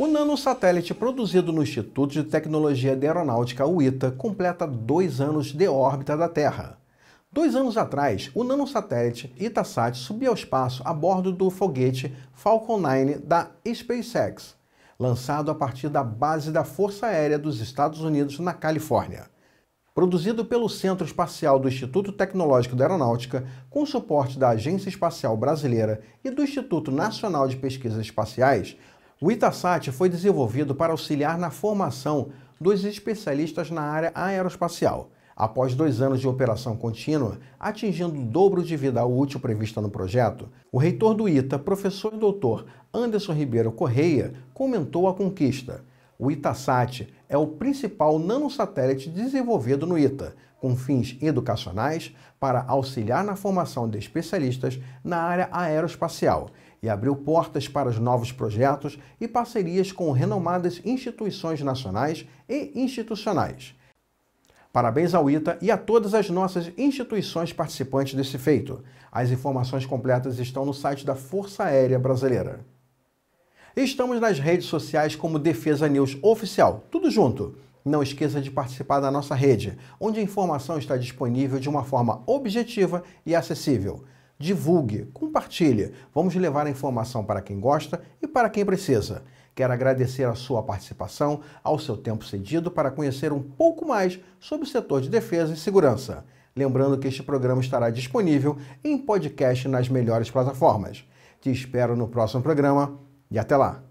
O nanosatélite produzido no Instituto de Tecnologia de Aeronáutica (ITA) completa dois anos de órbita da Terra. Dois anos atrás, o nanosatélite Itasat subiu ao espaço a bordo do foguete Falcon 9 da SpaceX, lançado a partir da base da Força Aérea dos Estados Unidos na Califórnia. Produzido pelo Centro Espacial do Instituto Tecnológico da Aeronáutica, com suporte da Agência Espacial Brasileira e do Instituto Nacional de Pesquisas Espaciais, o Itasat foi desenvolvido para auxiliar na formação dos especialistas na área aeroespacial. Após dois anos de operação contínua, atingindo o dobro de vida útil prevista no projeto, o reitor do ITA, professor e doutor Anderson Ribeiro Correia, comentou a conquista. O Itasat é o principal nanosatélite desenvolvido no ITA, com fins educacionais para auxiliar na formação de especialistas na área aeroespacial e abriu portas para os novos projetos e parcerias com renomadas instituições nacionais e institucionais. Parabéns ao ITA e a todas as nossas instituições participantes desse feito. As informações completas estão no site da Força Aérea Brasileira. Estamos nas redes sociais como Defesa News Oficial, tudo junto. Não esqueça de participar da nossa rede, onde a informação está disponível de uma forma objetiva e acessível. Divulgue, compartilhe. Vamos levar a informação para quem gosta e para quem precisa. Quero agradecer a sua participação, ao seu tempo cedido para conhecer um pouco mais sobre o setor de defesa e segurança. Lembrando que este programa estará disponível em podcast nas melhores plataformas. Te espero no próximo programa. E até lá!